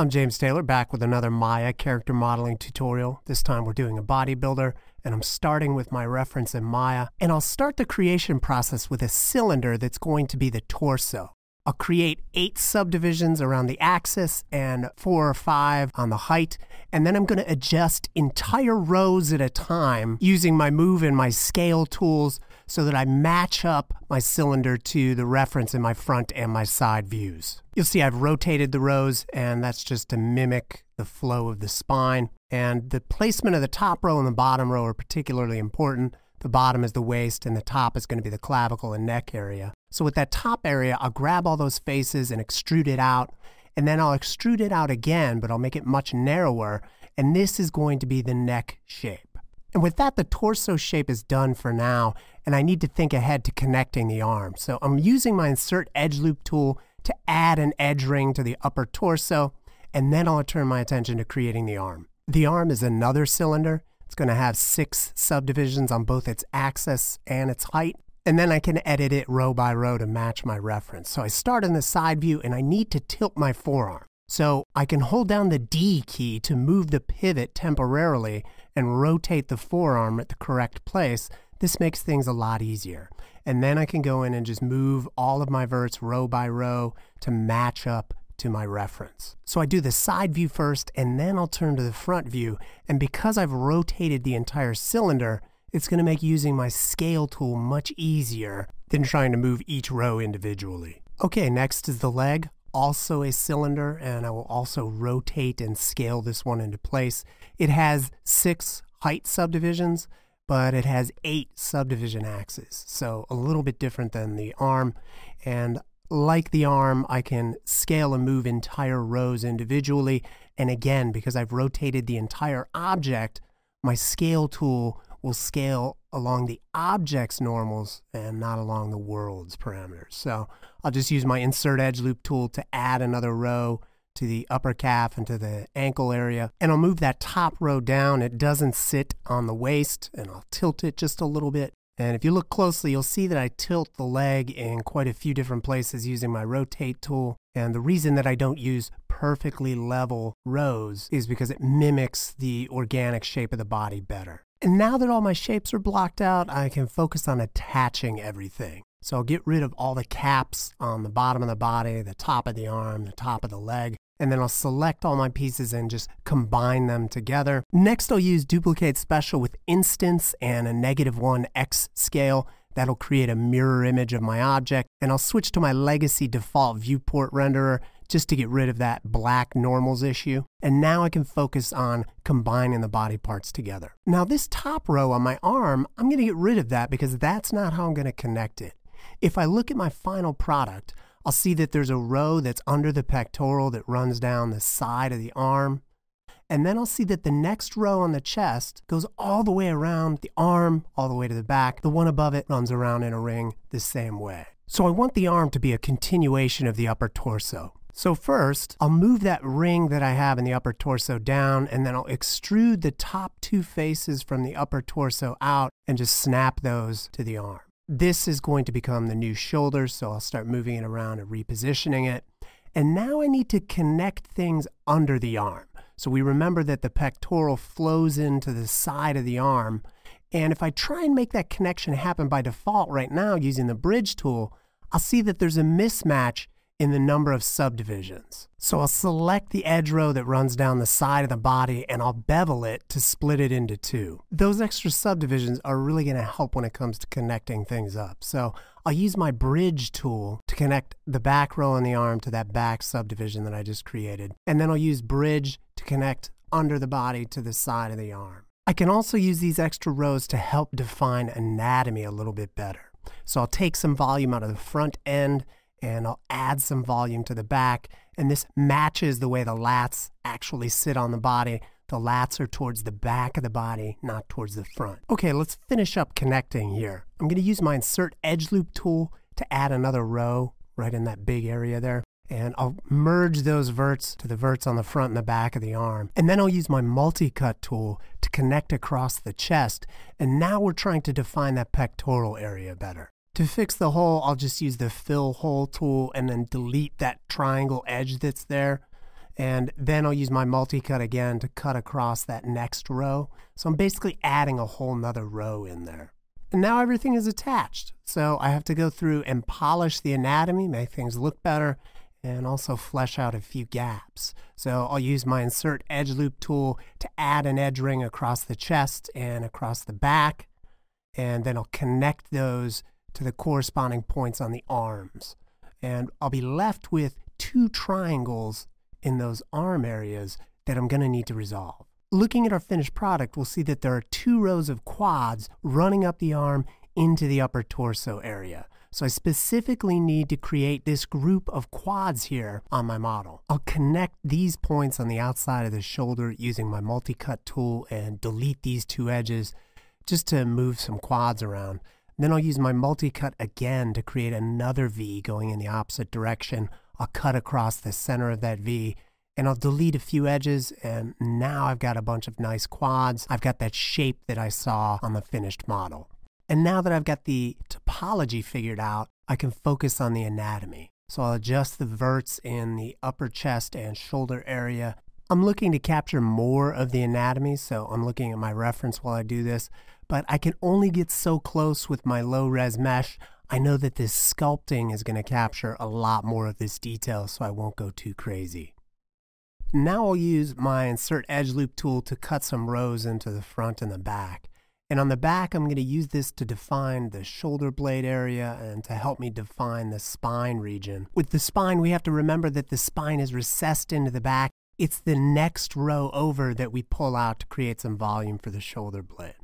I'm James Taylor back with another Maya character modeling tutorial. This time we're doing a bodybuilder and I'm starting with my reference in Maya and I'll start the creation process with a cylinder that's going to be the torso. I'll create eight subdivisions around the axis and four or five on the height and then I'm going to adjust entire rows at a time using my move and my scale tools so that I match up my cylinder to the reference in my front and my side views. You'll see I've rotated the rows and that's just to mimic the flow of the spine. And the placement of the top row and the bottom row are particularly important. The bottom is the waist and the top is going to be the clavicle and neck area. So with that top area, I'll grab all those faces and extrude it out. And then I'll extrude it out again, but I'll make it much narrower. And this is going to be the neck shape. And with that, the torso shape is done for now and I need to think ahead to connecting the arm. So I'm using my insert edge loop tool to add an edge ring to the upper torso, and then I'll turn my attention to creating the arm. The arm is another cylinder. It's going to have six subdivisions on both its axis and its height. And then I can edit it row by row to match my reference. So I start in the side view and I need to tilt my forearm. So I can hold down the D key to move the pivot temporarily and rotate the forearm at the correct place this makes things a lot easier. And then I can go in and just move all of my verts row by row to match up to my reference. So I do the side view first and then I'll turn to the front view. And because I've rotated the entire cylinder, it's going to make using my scale tool much easier than trying to move each row individually. Okay, next is the leg, also a cylinder, and I will also rotate and scale this one into place. It has six height subdivisions, but it has eight subdivision axes, so a little bit different than the ARM. And like the ARM, I can scale and move entire rows individually. And again, because I've rotated the entire object, my scale tool will scale along the object's normals and not along the world's parameters. So I'll just use my insert edge loop tool to add another row to the upper calf and to the ankle area. And I'll move that top row down. It doesn't sit on the waist, and I'll tilt it just a little bit. And if you look closely, you'll see that I tilt the leg in quite a few different places using my rotate tool. And the reason that I don't use perfectly level rows is because it mimics the organic shape of the body better. And now that all my shapes are blocked out, I can focus on attaching everything. So I'll get rid of all the caps on the bottom of the body, the top of the arm, the top of the leg, and then I'll select all my pieces and just combine them together. Next, I'll use duplicate special with instance and a negative one X scale. That'll create a mirror image of my object. And I'll switch to my legacy default viewport renderer just to get rid of that black normals issue. And now I can focus on combining the body parts together. Now this top row on my arm, I'm gonna get rid of that because that's not how I'm gonna connect it. If I look at my final product, I'll see that there's a row that's under the pectoral that runs down the side of the arm. And then I'll see that the next row on the chest goes all the way around the arm, all the way to the back. The one above it runs around in a ring the same way. So I want the arm to be a continuation of the upper torso. So first, I'll move that ring that I have in the upper torso down, and then I'll extrude the top two faces from the upper torso out and just snap those to the arm this is going to become the new shoulder, so I'll start moving it around and repositioning it. And now I need to connect things under the arm. So we remember that the pectoral flows into the side of the arm. And if I try and make that connection happen by default right now using the bridge tool, I'll see that there's a mismatch in the number of subdivisions. So I'll select the edge row that runs down the side of the body and I'll bevel it to split it into two. Those extra subdivisions are really going to help when it comes to connecting things up. So I'll use my bridge tool to connect the back row on the arm to that back subdivision that I just created. And then I'll use bridge to connect under the body to the side of the arm. I can also use these extra rows to help define anatomy a little bit better. So I'll take some volume out of the front end and I'll add some volume to the back. And this matches the way the lats actually sit on the body. The lats are towards the back of the body, not towards the front. Okay, let's finish up connecting here. I'm gonna use my insert edge loop tool to add another row right in that big area there. And I'll merge those verts to the verts on the front and the back of the arm. And then I'll use my multi-cut tool to connect across the chest. And now we're trying to define that pectoral area better. To fix the hole, I'll just use the fill hole tool and then delete that triangle edge that's there. And then I'll use my multi-cut again to cut across that next row. So I'm basically adding a whole nother row in there. And now everything is attached. So I have to go through and polish the anatomy, make things look better, and also flesh out a few gaps. So I'll use my insert edge loop tool to add an edge ring across the chest and across the back. And then I'll connect those to the corresponding points on the arms. And I'll be left with two triangles in those arm areas that I'm going to need to resolve. Looking at our finished product, we'll see that there are two rows of quads running up the arm into the upper torso area. So I specifically need to create this group of quads here on my model. I'll connect these points on the outside of the shoulder using my multi-cut tool and delete these two edges just to move some quads around. Then I'll use my multi-cut again to create another V going in the opposite direction. I'll cut across the center of that V and I'll delete a few edges and now I've got a bunch of nice quads. I've got that shape that I saw on the finished model. And now that I've got the topology figured out, I can focus on the anatomy. So I'll adjust the verts in the upper chest and shoulder area. I'm looking to capture more of the anatomy, so I'm looking at my reference while I do this but I can only get so close with my low res mesh. I know that this sculpting is going to capture a lot more of this detail, so I won't go too crazy. Now I'll use my insert edge loop tool to cut some rows into the front and the back. And on the back, I'm going to use this to define the shoulder blade area and to help me define the spine region. With the spine, we have to remember that the spine is recessed into the back. It's the next row over that we pull out to create some volume for the shoulder blade.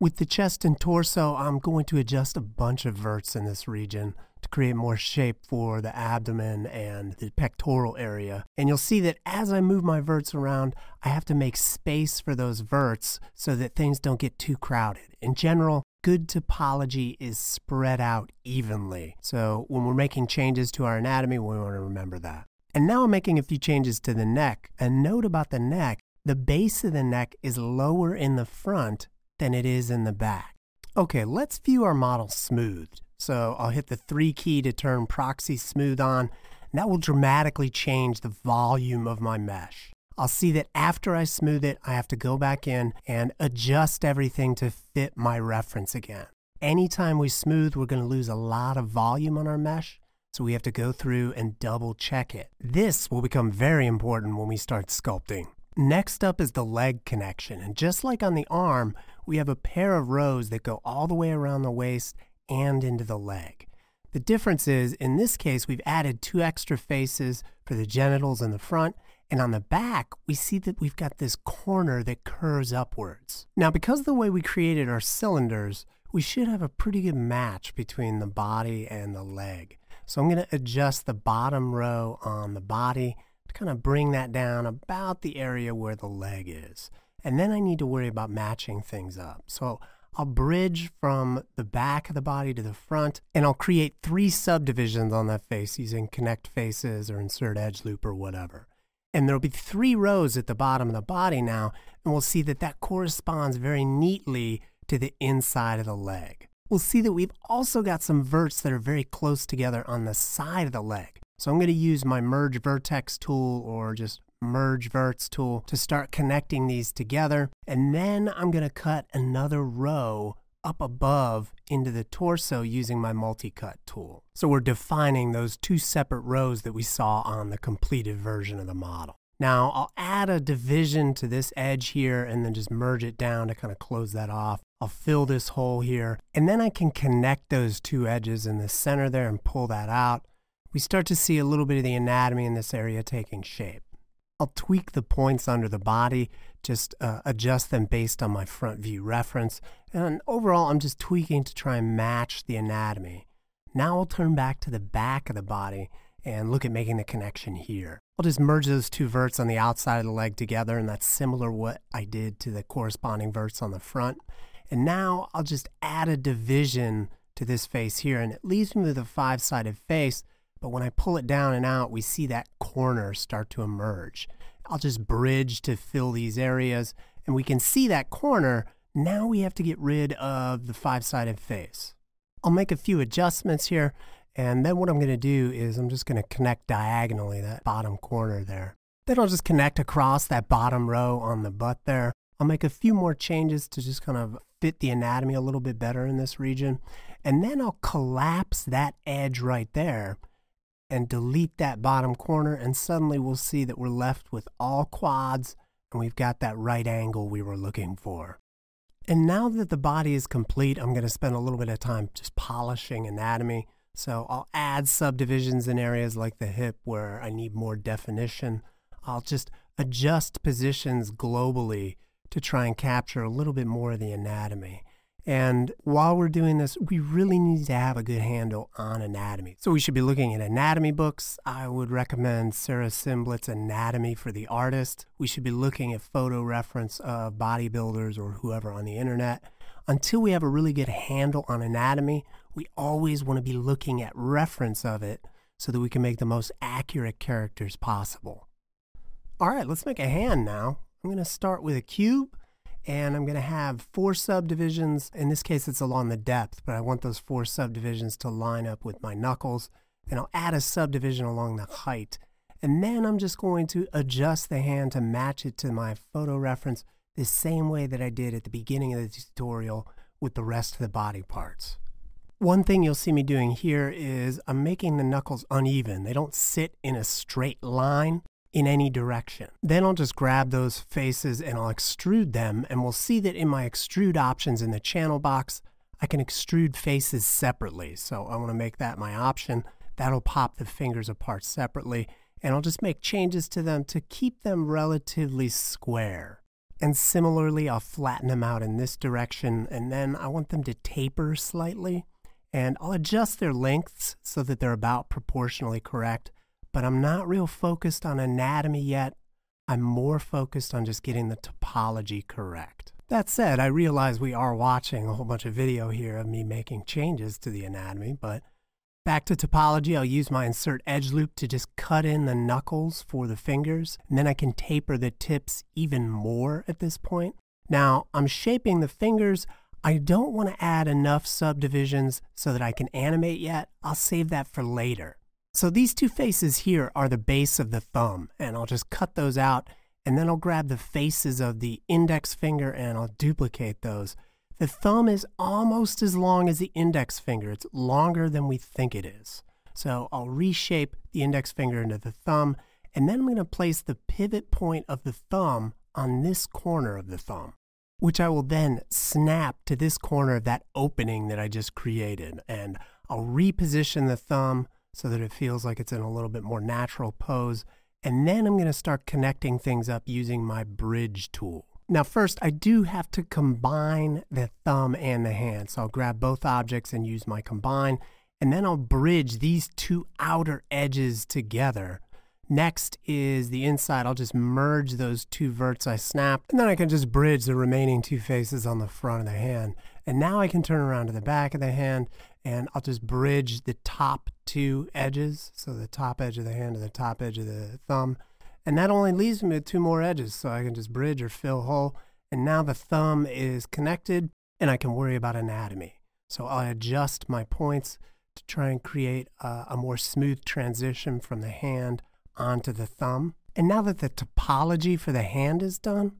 With the chest and torso, I'm going to adjust a bunch of verts in this region to create more shape for the abdomen and the pectoral area. And you'll see that as I move my verts around, I have to make space for those verts so that things don't get too crowded. In general, good topology is spread out evenly. So when we're making changes to our anatomy, we want to remember that. And now I'm making a few changes to the neck. A note about the neck, the base of the neck is lower in the front than it is in the back. Okay, let's view our model smoothed. So I'll hit the 3 key to turn proxy smooth on, and that will dramatically change the volume of my mesh. I'll see that after I smooth it, I have to go back in and adjust everything to fit my reference again. Anytime we smooth, we're going to lose a lot of volume on our mesh, so we have to go through and double check it. This will become very important when we start sculpting. Next up is the leg connection, and just like on the arm, we have a pair of rows that go all the way around the waist and into the leg. The difference is, in this case, we've added two extra faces for the genitals in the front, and on the back, we see that we've got this corner that curves upwards. Now, because of the way we created our cylinders, we should have a pretty good match between the body and the leg. So I'm going to adjust the bottom row on the body to kind of bring that down about the area where the leg is. And then I need to worry about matching things up. So I'll bridge from the back of the body to the front, and I'll create three subdivisions on that face using connect faces or insert edge loop or whatever. And there'll be three rows at the bottom of the body now, and we'll see that that corresponds very neatly to the inside of the leg. We'll see that we've also got some verts that are very close together on the side of the leg. So I'm going to use my merge vertex tool or just merge verts tool to start connecting these together. And then I'm going to cut another row up above into the torso using my multi-cut tool. So we're defining those two separate rows that we saw on the completed version of the model. Now I'll add a division to this edge here and then just merge it down to kind of close that off. I'll fill this hole here and then I can connect those two edges in the center there and pull that out. We start to see a little bit of the anatomy in this area taking shape. I'll tweak the points under the body, just uh, adjust them based on my front view reference, and overall I'm just tweaking to try and match the anatomy. Now I'll turn back to the back of the body and look at making the connection here. I'll just merge those two verts on the outside of the leg together and that's similar what I did to the corresponding verts on the front. And now I'll just add a division to this face here and it leaves me with a five-sided face but when I pull it down and out, we see that corner start to emerge. I'll just bridge to fill these areas and we can see that corner. Now we have to get rid of the five-sided face. I'll make a few adjustments here and then what I'm going to do is I'm just going to connect diagonally that bottom corner there. Then I'll just connect across that bottom row on the butt there. I'll make a few more changes to just kind of fit the anatomy a little bit better in this region. And then I'll collapse that edge right there and delete that bottom corner and suddenly we'll see that we're left with all quads and we've got that right angle we were looking for. And now that the body is complete, I'm going to spend a little bit of time just polishing anatomy. So I'll add subdivisions in areas like the hip where I need more definition. I'll just adjust positions globally to try and capture a little bit more of the anatomy. And while we're doing this, we really need to have a good handle on anatomy. So we should be looking at anatomy books. I would recommend Sarah Simblit's Anatomy for the Artist. We should be looking at photo reference of bodybuilders or whoever on the internet. Until we have a really good handle on anatomy, we always want to be looking at reference of it so that we can make the most accurate characters possible. All right, let's make a hand now. I'm going to start with a cube and I'm going to have four subdivisions. In this case, it's along the depth, but I want those four subdivisions to line up with my knuckles. And I'll add a subdivision along the height. And then I'm just going to adjust the hand to match it to my photo reference the same way that I did at the beginning of the tutorial with the rest of the body parts. One thing you'll see me doing here is I'm making the knuckles uneven. They don't sit in a straight line in any direction. Then I'll just grab those faces and I'll extrude them and we'll see that in my extrude options in the channel box, I can extrude faces separately. So I wanna make that my option. That'll pop the fingers apart separately and I'll just make changes to them to keep them relatively square. And similarly, I'll flatten them out in this direction and then I want them to taper slightly and I'll adjust their lengths so that they're about proportionally correct but I'm not real focused on anatomy yet. I'm more focused on just getting the topology correct. That said, I realize we are watching a whole bunch of video here of me making changes to the anatomy, but back to topology, I'll use my insert edge loop to just cut in the knuckles for the fingers, and then I can taper the tips even more at this point. Now, I'm shaping the fingers. I don't want to add enough subdivisions so that I can animate yet. I'll save that for later. So these two faces here are the base of the thumb, and I'll just cut those out, and then I'll grab the faces of the index finger and I'll duplicate those. The thumb is almost as long as the index finger. It's longer than we think it is. So I'll reshape the index finger into the thumb, and then I'm going to place the pivot point of the thumb on this corner of the thumb, which I will then snap to this corner of that opening that I just created. And I'll reposition the thumb so that it feels like it's in a little bit more natural pose. And then I'm going to start connecting things up using my bridge tool. Now first, I do have to combine the thumb and the hand. So I'll grab both objects and use my combine, and then I'll bridge these two outer edges together. Next is the inside. I'll just merge those two verts I snapped, and then I can just bridge the remaining two faces on the front of the hand. And now I can turn around to the back of the hand and I'll just bridge the top two edges, so the top edge of the hand and the top edge of the thumb. And that only leaves me with two more edges, so I can just bridge or fill hole. And now the thumb is connected, and I can worry about anatomy. So I adjust my points to try and create a, a more smooth transition from the hand onto the thumb. And now that the topology for the hand is done,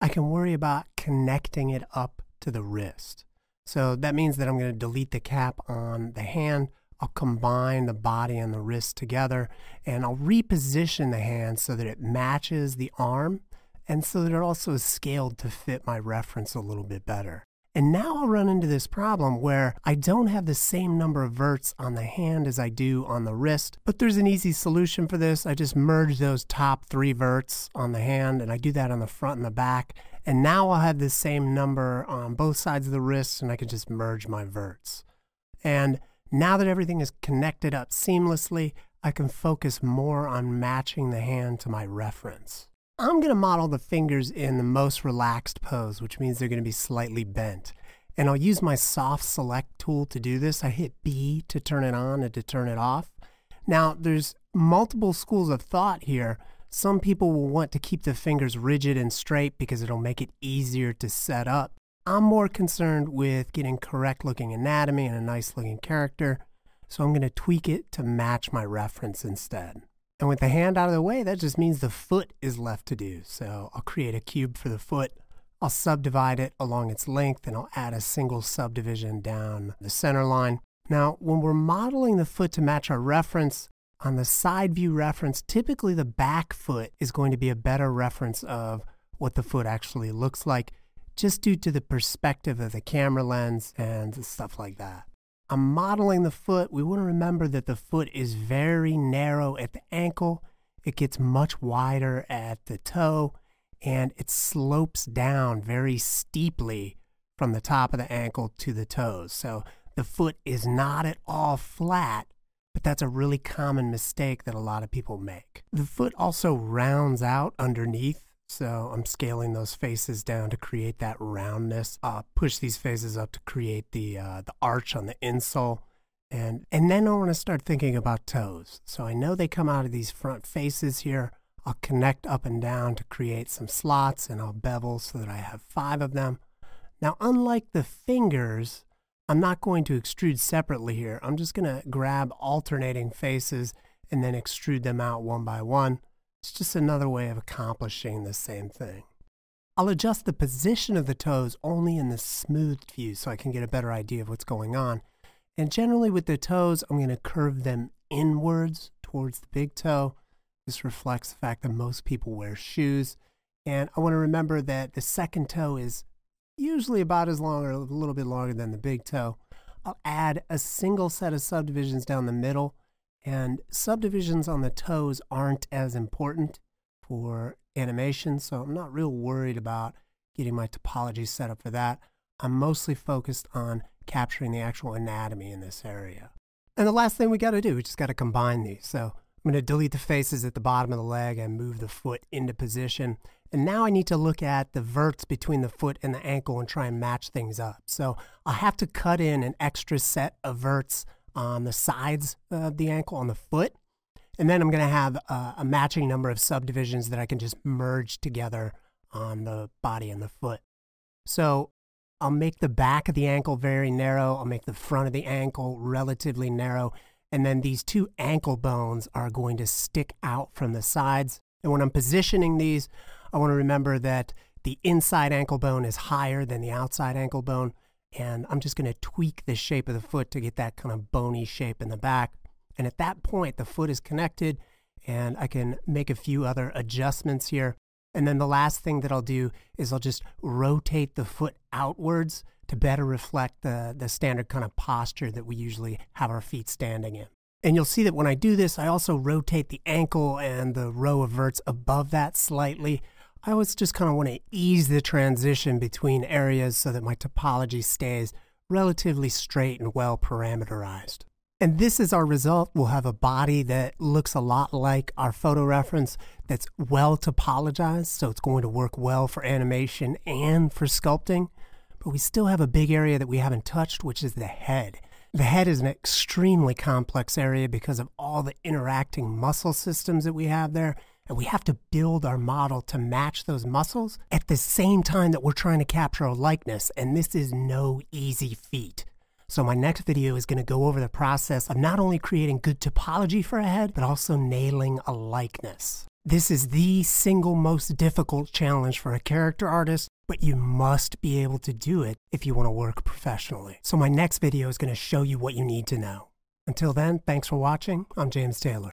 I can worry about connecting it up to the wrist. So that means that I'm going to delete the cap on the hand. I'll combine the body and the wrist together and I'll reposition the hand so that it matches the arm and so that it also is scaled to fit my reference a little bit better. And now I'll run into this problem where I don't have the same number of verts on the hand as I do on the wrist, but there's an easy solution for this. I just merge those top three verts on the hand and I do that on the front and the back and now I'll have the same number on both sides of the wrist and I can just merge my verts. And now that everything is connected up seamlessly, I can focus more on matching the hand to my reference. I'm going to model the fingers in the most relaxed pose, which means they're going to be slightly bent. And I'll use my soft select tool to do this. I hit B to turn it on and to turn it off. Now, there's multiple schools of thought here some people will want to keep the fingers rigid and straight because it'll make it easier to set up. I'm more concerned with getting correct looking anatomy and a nice looking character, so I'm going to tweak it to match my reference instead. And with the hand out of the way, that just means the foot is left to do. So I'll create a cube for the foot. I'll subdivide it along its length and I'll add a single subdivision down the center line. Now, when we're modeling the foot to match our reference, on the side view reference, typically the back foot is going to be a better reference of what the foot actually looks like just due to the perspective of the camera lens and stuff like that. I'm modeling the foot. We want to remember that the foot is very narrow at the ankle. It gets much wider at the toe and it slopes down very steeply from the top of the ankle to the toes. So the foot is not at all flat but that's a really common mistake that a lot of people make. The foot also rounds out underneath so I'm scaling those faces down to create that roundness. Uh, push these faces up to create the uh, the arch on the insole. And, and then I want to start thinking about toes. So I know they come out of these front faces here. I'll connect up and down to create some slots and I'll bevel so that I have five of them. Now, unlike the fingers, I'm not going to extrude separately here. I'm just going to grab alternating faces and then extrude them out one by one. It's just another way of accomplishing the same thing. I'll adjust the position of the toes only in the smoothed view so I can get a better idea of what's going on. And generally with the toes, I'm going to curve them inwards towards the big toe. This reflects the fact that most people wear shoes. And I want to remember that the second toe is usually about as long or a little bit longer than the big toe. I'll add a single set of subdivisions down the middle, and subdivisions on the toes aren't as important for animation, so I'm not real worried about getting my topology set up for that. I'm mostly focused on capturing the actual anatomy in this area. And the last thing we got to do, we just got to combine these. So I'm going to delete the faces at the bottom of the leg and move the foot into position. And now I need to look at the verts between the foot and the ankle and try and match things up. So I'll have to cut in an extra set of verts on the sides of the ankle, on the foot. And then I'm going to have a, a matching number of subdivisions that I can just merge together on the body and the foot. So I'll make the back of the ankle very narrow. I'll make the front of the ankle relatively narrow. And then these two ankle bones are going to stick out from the sides. And when I'm positioning these, I want to remember that the inside ankle bone is higher than the outside ankle bone. And I'm just going to tweak the shape of the foot to get that kind of bony shape in the back. And at that point, the foot is connected and I can make a few other adjustments here. And then the last thing that I'll do is I'll just rotate the foot outwards to better reflect the, the standard kind of posture that we usually have our feet standing in. And you'll see that when I do this, I also rotate the ankle and the row of verts above that slightly I always just kind of want to ease the transition between areas so that my topology stays relatively straight and well parameterized. And this is our result. We'll have a body that looks a lot like our photo reference that's well topologized, so it's going to work well for animation and for sculpting. But we still have a big area that we haven't touched, which is the head. The head is an extremely complex area because of all the interacting muscle systems that we have there and we have to build our model to match those muscles at the same time that we're trying to capture a likeness. And this is no easy feat. So my next video is going to go over the process of not only creating good topology for a head, but also nailing a likeness. This is the single most difficult challenge for a character artist, but you must be able to do it if you want to work professionally. So my next video is going to show you what you need to know. Until then, thanks for watching. I'm James Taylor.